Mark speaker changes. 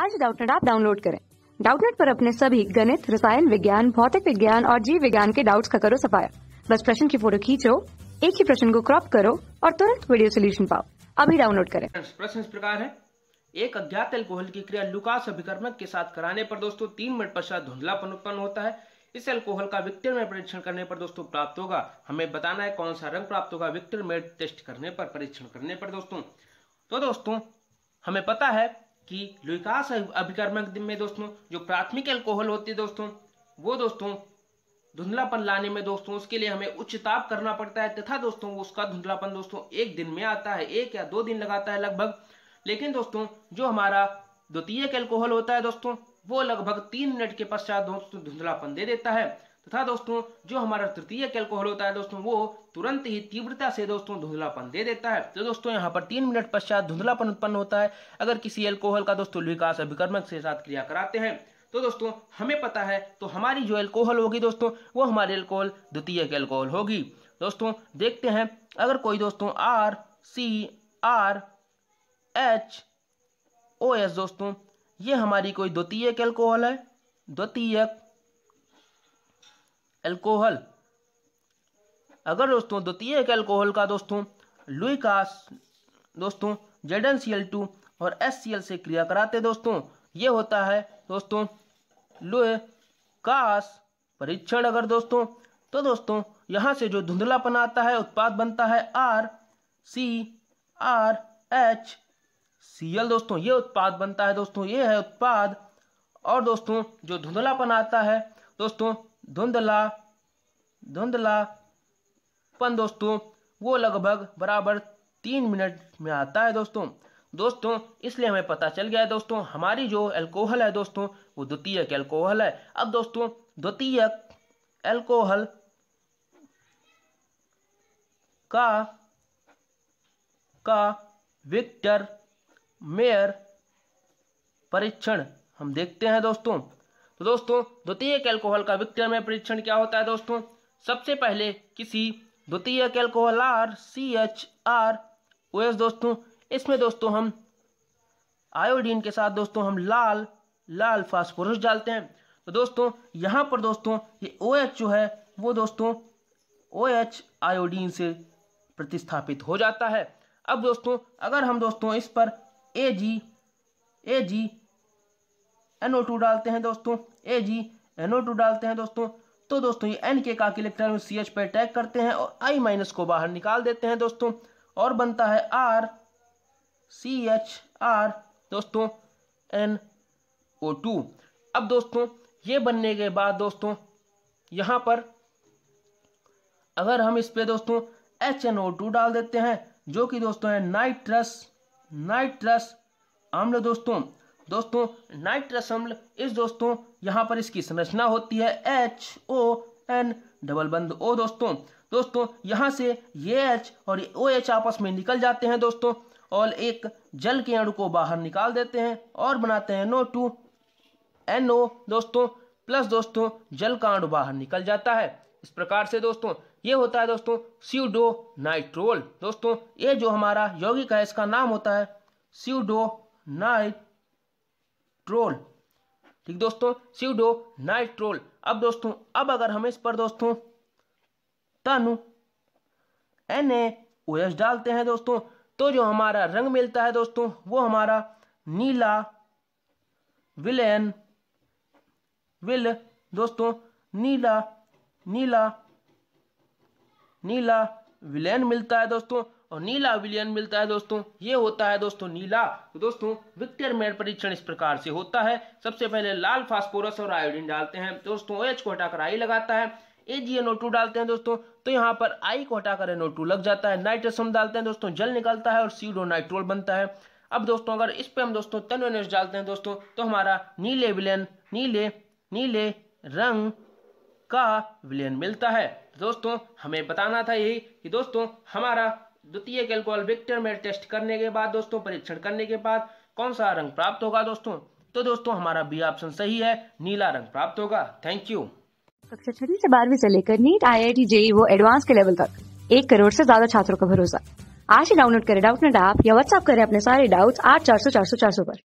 Speaker 1: आज डाउटनेट आप डाउनलोड करें डाउटनेट पर अपने सभी गणित रसायन विज्ञान भौतिक विज्ञान और जीव विज्ञान के डाउट्स का करो सफाया बस प्रश्न की फोटो खींचो एक ही प्रश्न को क्रॉप करो और तुरंत वीडियो सोल्यूशन पाओ अभी डाउनलोड करें प्रश्न इस प्रकार है एक अज्ञात एल्कोहल की क्रिया लुकास अभिकर्मक के साथ कराने पर दोस्तों तीन मिनट पश्चात धुंधलापन उत्पन्न होता है इस एल्कोहल का विक्टर में परीक्षण करने पर दोस्तों प्राप्त होगा हमें बताना है कौन सा रंग प्राप्त होगा विक्टर में टेस्ट करने पर परीक्षण करने पर दोस्तों तो दोस्तों हमें पता है कि लुकास अभिकर्मक में दोस्तों जो प्राथमिक अल्कोहल होती है दोस्तों वो दोस्तों धुंधलापन लाने में दोस्तों उसके लिए हमें उच्च ताप करना पड़ता है तथा दोस्तों उसका धुंधलापन दोस्तों एक दिन में आता है एक या दो दिन लगाता है लगभग लेकिन दोस्तों जो हमारा द्वितीय अल्कोहल होता है दोस्तों वो लगभग तीन मिनट के पश्चात दोस्तों धुंधलापन दे देता है तथा तो दोस्तों जो हमारा तृतीय कैल्कोहल होता है दोस्तों वो तुरंत ही तीव्रता से दोस्तों धुंधलापन दे देता है तो दोस्तों यहाँ पर तीन मिनट पश्चात धुंधलापन उत्पन्न होता है अगर किसी एल्कोहल का दोस्तों विकास अभिकर्मक से साथ क्रिया कराते हैं तो दोस्तों हमें पता है तो हमारी जो एल्कोहल होगी दोस्तों वो हमारी एल्कोहल द्वितीय की एल्कोहल होगी दोस्तों देखते हैं अगर कोई दोस्तों R C R H O S दोस्तों ये हमारी कोई द्वितीय एल्कोहल है द्वितीयक एल्कोहल अगर दोस्तों द्वितीय एक एल्कोहल का दोस्तों लुई का दोस्तों Z N C L two और एस सी एल से क्रिया कराते दोस्तों ये होता है दोस्तों लुए कास परीक्षण अगर दोस्तों तो दोस्तों यहाँ से जो धुंधलापन आता है उत्पाद बनता है R C R H C L दोस्तों ये उत्पाद बनता है दोस्तों ये है उत्पाद और दोस्तों जो धुंधलापन आता है दोस्तों धुंधला धुंधलापन दोस्तों वो लगभग बराबर तीन मिनट में आता है दोस्तों दोस्तों इसलिए हमें पता चल गया है दोस्तों हमारी जो अल्कोहल है दोस्तों वो द्वितीयक अल्कोहल है अब दोस्तों द्वितीयक अल्कोहल का का विक्टर मेयर परीक्षण हम देखते हैं दोस्तों तो दोस्तों द्वितीय एल्कोहल का में परीक्षण क्या होता है दोस्तों सबसे पहले किसी द्वितीय alcohol R C H R O S दोस्तों इसमें दोस्तों हम आयोडीन के साथ दोस्तों हम लाल लाल फास्फोरस डालते हैं तो दोस्तों यहाँ पर दोस्तों ये ओ एच जो है वो दोस्तों ओ एच आयोडीन से प्रतिस्थापित हो जाता है अब दोस्तों अगर हम दोस्तों इस पर ए जी ए जी एन ओ टू डालते हैं दोस्तों ए जी एनओ टू डालते हैं दोस्तों तो दोस्तों ये एन के काक इलेक्ट्रॉन सी एच पर अटैक करते हैं और आई माइनस को बाहर निकाल देते हैं दोस्तों और बनता है आर सी एच आर दोस्तों एन ओ टू अब दोस्तों ये बनने के बाद दोस्तों यहाँ पर अगर हम इस पर दोस्तों एच एन ओ टू डाल देते हैं जो कि दोस्तों है नाइट्रस नाइट्रस आम्ल दोस्तों दोस्तों नाइट्रस अम्ल इस दोस्तों यहाँ पर इसकी संरचना होती है एच ओ एन डबल बंद ओ दोस्तों दोस्तों यहाँ से ये एच और ये ओ एच आपस में निकल जाते हैं दोस्तों और एक जल के अणु को बाहर निकाल देते हैं और बनाते हैं नो टू एन ओ दोस्तों प्लस दोस्तों जल का अणु बाहर निकल जाता है इस प्रकार से दोस्तों ये होता है दोस्तों सीडो नाइट्रोल दोस्तों ये जो हमारा यौगिक है इसका नाम होता है सीडो नाइट ट्रोल ठीक दोस्तों सीडो नाइट्रोल अब दोस्तों अब अगर हम इस पर दोस्तों तनु एन ए एस डालते हैं दोस्तों तो जो हमारा रंग मिलता है दोस्तों वो हमारा नीला विलेन विल दोस्तों नीला नीला नीला विलेन मिलता है दोस्तों और नीला विलियन मिलता है दोस्तों ये होता है दोस्तों नीला तो दोस्तों विक्टर मेड परीक्षण इस प्रकार से होता है सबसे पहले लाल फास्फोरस और आयोडीन डालते हैं दोस्तों एच को हटाकर आई लगाता है एजीएनओ डालते हैं दोस्तों तो यहाँ पर आई को हटाकर एनओ टू लग जाता है नाइट्रोसम डालते हैं दोस्तों जल निकलता है और सीडो नाइट्रोल बनता है अब दोस्तों अगर इस पर हम दोस्तों तेनोनेस डालते हैं दोस्तों तो हमारा नीले विलियन नीले नीले रंग का विलयन मिलता है दोस्तों हमें बताना था यही कि दोस्तों हमारा द्वितीय एल्कोहल विक्टर में टेस्ट करने के बाद दोस्तों परीक्षण करने के बाद कौन सा रंग प्राप्त होगा दोस्तों तो दोस्तों हमारा बी ऑप्शन सही है नीला रंग प्राप्त होगा थैंक यू कक्षा छठी से बारहवीं से लेकर NEET I I T JEE वो एडवांस के लेवल तक एक करोड़ से ज्यादा छात्रों का भरोसा आज ही डाउनलोड करें डाउट नेट ऐप या व्हाट्सएप करें अपने सारे डाउट्स आठ चार सौ चार सौ चार सौ पर